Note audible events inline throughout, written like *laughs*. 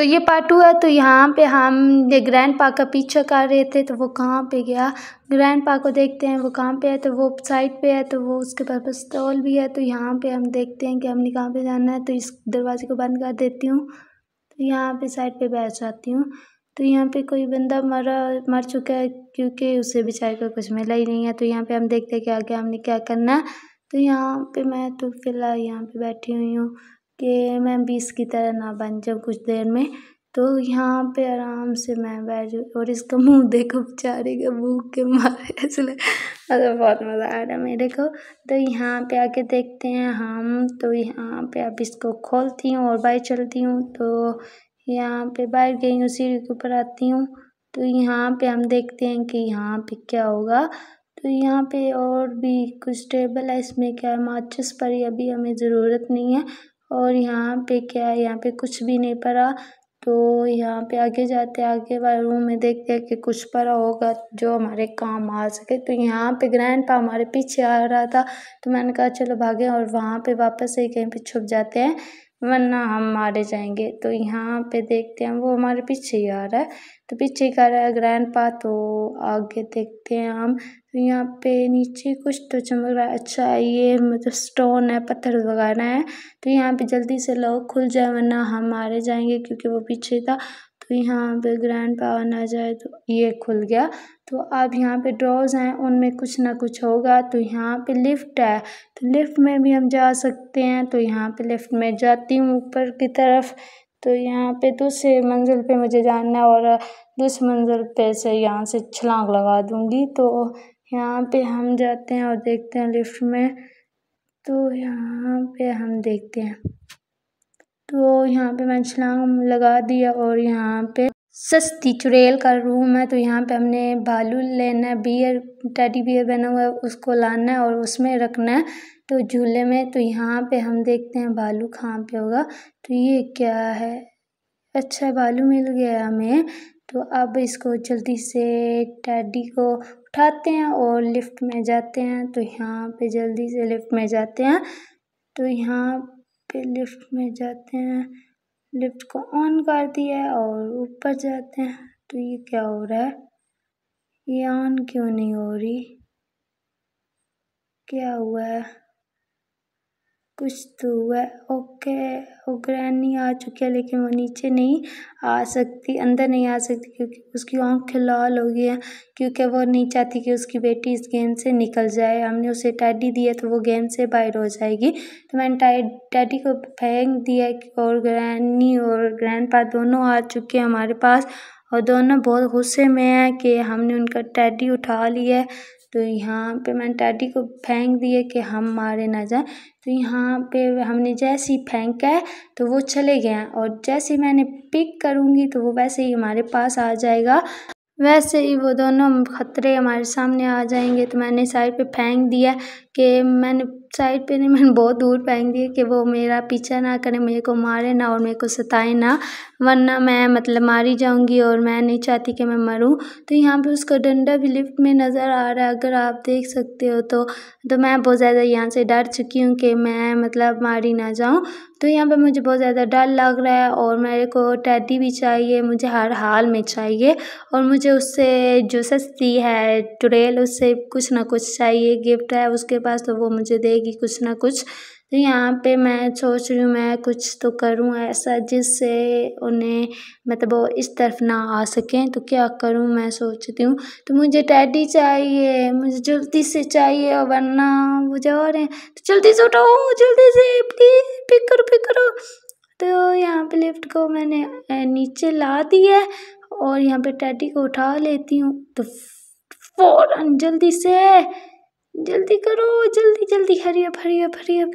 तो ये पार्ट है तो यहाँ पे हम ये ग्रैंड पा का पीछा कर रहे थे तो वो कहाँ पे गया ग्रैंड पा को देखते हैं वो कहाँ पे है तो वो साइड पे है तो वो उसके पास पिस्तौल भी है तो यहाँ पे हम देखते हैं कि हमने कहाँ पे जाना है तो इस दरवाजे को बंद कर देती हूँ तो यहाँ पे साइड पे बैठ जाती हूँ तो यहाँ पे कोई बंदा मरा मर चुका है क्योंकि उसे बेचारे को कुछ मिला ही नहीं है तो यहाँ पर हम देखते हैं कि आगे हमने क्या करना है तो यहाँ पर मैं तो फिलहाल यहाँ पर बैठी हुई हूँ कि मैं बीस की तरह ना बन जाऊँ कुछ देर में तो यहाँ पे आराम से मैं बैठ जाऊँ और इसका मुँह देखो बेचारे का भूख के मारे इसलिए अरे बहुत मज़ा आ रहा है मेरे को तो यहाँ पे आके देखते हैं हम तो यहाँ पे अब इसको खोलती हूँ और बाहर चलती हूँ तो यहाँ पे बाहर गई हूँ सीढ़ी के ऊपर आती हूँ तो यहाँ पे हम देखते हैं कि यहाँ पे क्या होगा तो यहाँ पे और भी कुछ टेबल है इसमें क्या है माचिस पर अभी हमें ज़रूरत नहीं है और यहाँ पे क्या है यहाँ पे कुछ भी नहीं पड़ा तो यहाँ पे आगे जाते आगे वाले रूम में देखते हैं कि कुछ पड़ा होगा जो हमारे काम आ सके तो यहाँ पे पा हमारे पीछे आ रहा था तो मैंने कहा चलो भागे और वहाँ पे वापस से कहीं पे छुप जाते हैं वरना हम मारे जाएंगे तो यहाँ पे देखते हैं वो हमारे पीछे ही आ रहा है तो पीछे ही रहा है पा तो आगे देखते हैं हम तो यहाँ पे नीचे कुछ तो चमक रहा है अच्छा ये मतलब स्टोन है पत्थर वगैरह है तो यहाँ पे जल्दी से लोग खुल जाए वरना हम मारे जाएंगे क्योंकि वो पीछे था यहाँ पे ग्रैंड पावर ना जाए तो ये खुल गया तो अब यहाँ पे ड्रॉज हैं उनमें कुछ ना कुछ होगा तो यहाँ पे लिफ्ट है तो लिफ्ट में भी हम जा सकते हैं तो यहाँ पे लिफ्ट में जाती हूँ ऊपर की तरफ तो यहाँ पे दूसरे मंजिल पे मुझे जाना है और दूसरे मंजिल पे से यहाँ से छलांग लगा दूँगी तो यहाँ पे हम जाते हैं और देखते हैं लिफ्ट में तो यहाँ पे हम देखते हैं तो यहाँ पे मैं छलांग लगा दिया और यहाँ पे सस्ती चुड़ैल का रूम है तो यहाँ पे हमने भालू लेना है बियर टेडी बियर बना हुआ है उसको लाना है और उसमें रखना है तो झूले में तो यहाँ पे हम देखते हैं भालू कहाँ पे होगा तो ये क्या है अच्छा भालू मिल गया हमें तो अब इसको जल्दी से टैडी को उठाते हैं और लिफ्ट में जाते हैं तो यहाँ पे जल्दी से लिफ्ट में जाते हैं तो यहाँ पे लिफ्ट में जाते हैं लिफ्ट को ऑन कर दिया और ऊपर जाते हैं तो ये क्या हो रहा है ये ऑन क्यों नहीं हो रही क्या हुआ है कुछ तो हुआ ओके ग्रैनी आ चुकी है लेकिन वो नीचे नहीं आ सकती अंदर नहीं आ सकती क्योंकि उसकी आँख लाल हो गई है क्योंकि वो नहीं चाहती कि उसकी बेटी इस गेम से निकल जाए हमने उसे टैडी दिया तो वो गेम से बाहर हो जाएगी तो मैंने टै टैडी को फेंक दिया और ग्रैनी और पा दोनों आ चुके हैं हमारे पास और दोनों बहुत गुस्से में हैं कि हमने उनका टैडी उठा लिया तो यहाँ पे मैंने टैडी को फेंक दिए कि हम मारे ना जाए तो यहाँ पे हमने जैसे ही फेंका है तो वो चले गए हैं और जैसे ही मैंने पिक करूँगी तो वो वैसे ही हमारे पास आ जाएगा वैसे ही वो दोनों खतरे हमारे सामने आ जाएंगे तो मैंने साइड पे फेंक दिया कि मैंने साइड पर नहीं मैंने बहुत दूर फेंक कि वो मेरा पीछा ना करें मेरे को मारे ना और मेरे को सताए ना वरना मैं मतलब मारी जाऊँगी और मैं नहीं चाहती कि मैं मरूँ तो यहाँ पर उसका डंडा भी लिफ्ट में नज़र आ रहा है अगर आप देख सकते हो तो तो मैं बहुत ज़्यादा यहाँ से डर चुकी हूँ कि मैं मतलब मारी ना जाऊँ तो यहाँ पर मुझे बहुत ज़्यादा डर लग रहा है और मेरे को टैडी भी चाहिए मुझे हर हाल में चाहिए और मुझे उससे जो सस्ती है टुरेल उससे कुछ ना कुछ चाहिए गिफ्ट है उसके पास तो वो मुझे दे मिलेगी कुछ ना कुछ तो यहाँ पे मैं सोच रही हूँ मैं कुछ तो करूँ ऐसा जिससे उन्हें मतलब वो इस तरफ ना आ सकें तो क्या करूँ मैं सोचती हूँ तो मुझे टैडी चाहिए मुझे जल्दी से चाहिए वरना मुझे और हैं तो जल्दी से उठाओ जल्दी से प्लीज़ पिक करो पिक करो तो यहाँ पे लिफ्ट को मैंने नीचे ला दिया है और यहाँ पे टैडी को उठा लेती हूँ तो फ़ौरन जल्दी से जल्दी करो जल्दी जल्दी हरी अब हरी अब हरी अब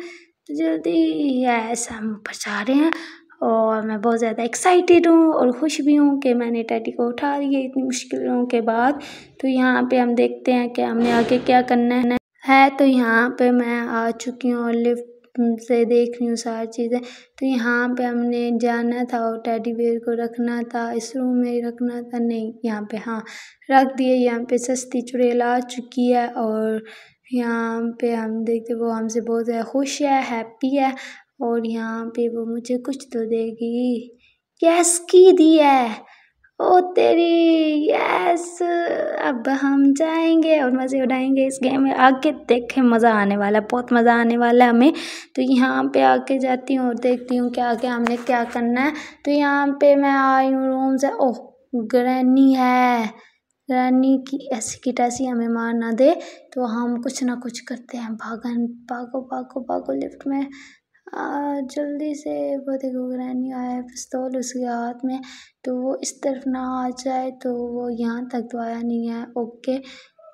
तो जल्दी ऐसा हम ऊपर जा रहे हैं और मैं बहुत ज़्यादा एक्साइटेड हूँ और खुश भी हूँ कि मैंने टैडी को उठा लिया इतनी मुश्किलों के बाद तो यहाँ पे हम देखते हैं कि हमने आगे क्या करना है तो यहाँ पे मैं आ चुकी हूँ और लिफ्ट से देख रही हूँ सारी चीज़ें तो यहाँ पे हमने जाना था और टैडी बेयर को रखना था इस रूम में रखना था नहीं यहाँ पे हाँ रख दिए यहाँ पे सस्ती चुड़ैल आ चुकी है और यहाँ पे हम देखते वो हमसे बहुत खुश है हैप्पी है और यहाँ पे वो मुझे कुछ तो देगी यस की दी है ओ तेरी यस अब हम जाएंगे और मज़े उड़ाएंगे इस गेम में आके देखें मज़ा आने वाला है बहुत मज़ा आने वाला है हमें तो यहाँ पे आके जाती हूँ और देखती हूँ क्या क्या हमने क्या करना है तो यहाँ पे मैं आई हूँ रूम से ओह ग्रैनी है ग्रैनी की ऐसी की तैसी हमें मार ना दे तो हम कुछ ना कुछ करते हैं भागन भागो भागो भागो लिफ्ट में जल्दी से वो देखो ग्रैनी आया पिस्तौल उसके हाथ में तो वो इस तरफ ना आ जाए तो वो यहाँ तक तो आया नहीं है ओके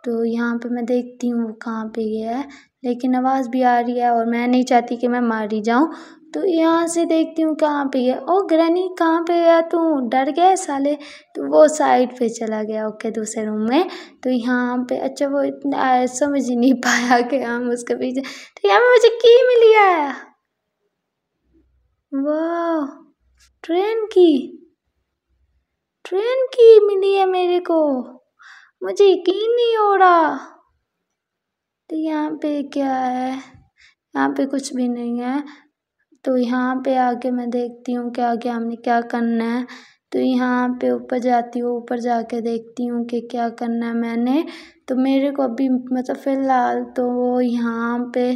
तो यहाँ पे मैं देखती हूँ वो कहाँ पे गया है लेकिन आवाज़ भी आ रही है और मैं नहीं चाहती कि मैं मारी जाऊँ तो यहाँ से देखती हूँ कहाँ पे गया ओ ग्रैनी कहाँ पे गया तू डर गया साले तो वो साइड पे चला गया ओके दूसरे रूम में तो यहाँ पे अच्छा वो इतना समझ ही नहीं पाया कि हम उसके पीछे तो यहाँ पे मुझे की मिली है वाह ट्रेन की ट्रेन की मिली है मेरे को मुझे यकीन नहीं हो रहा तो यहाँ पे क्या है यहाँ पे कुछ भी नहीं है तो यहाँ पे आके मैं देखती हूँ क्या क्या हमने क्या करना है तो यहाँ पे ऊपर जाती हूँ ऊपर जाके देखती हूँ कि क्या करना है मैंने तो मेरे को अभी मतलब फ़िलहाल तो यहाँ पे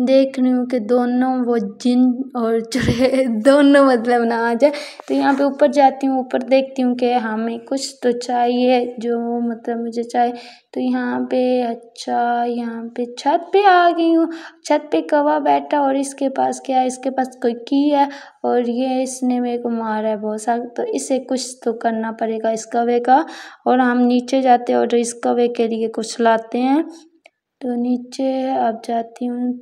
देख रही हूँ कि दोनों वो जिन और चुड़े *laughs* दोनों मतलब ना आ जाए तो यहाँ पे ऊपर जाती हूँ ऊपर देखती हूँ कि हमें कुछ तो चाहिए जो मतलब मुझे चाहिए तो यहाँ पे अच्छा यहाँ पे छत पे आ गई हूँ छत पे कवा बैठा और इसके पास क्या है इसके पास कोई की है और ये इसने मेरे को मारा है बहुत सारा तो इसे कुछ तो करना पड़ेगा इस कवे का और हम नीचे जाते और इस कवे के लिए कुछ लाते हैं तो नीचे अब जाती हूँ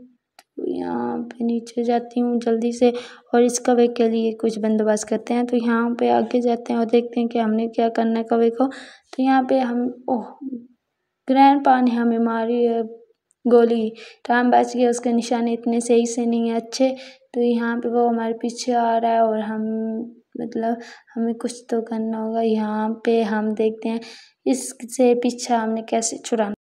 तो यहाँ पे नीचे जाती हूँ जल्दी से और इस कवे के लिए कुछ बंदोबस्त करते हैं तो यहाँ पे आगे जाते हैं और देखते हैं कि हमने क्या करना है कवे को तो यहाँ पे हम ओह ग्रैंडपा ने हमें मारी है गोली टाइम बच गया उसके निशाने इतने सही से नहीं है अच्छे तो यहाँ पे वो हमारे पीछे आ रहा है और हम मतलब हमें कुछ तो करना होगा यहाँ पे हम देखते हैं इससे पीछा हमने कैसे छुड़ाना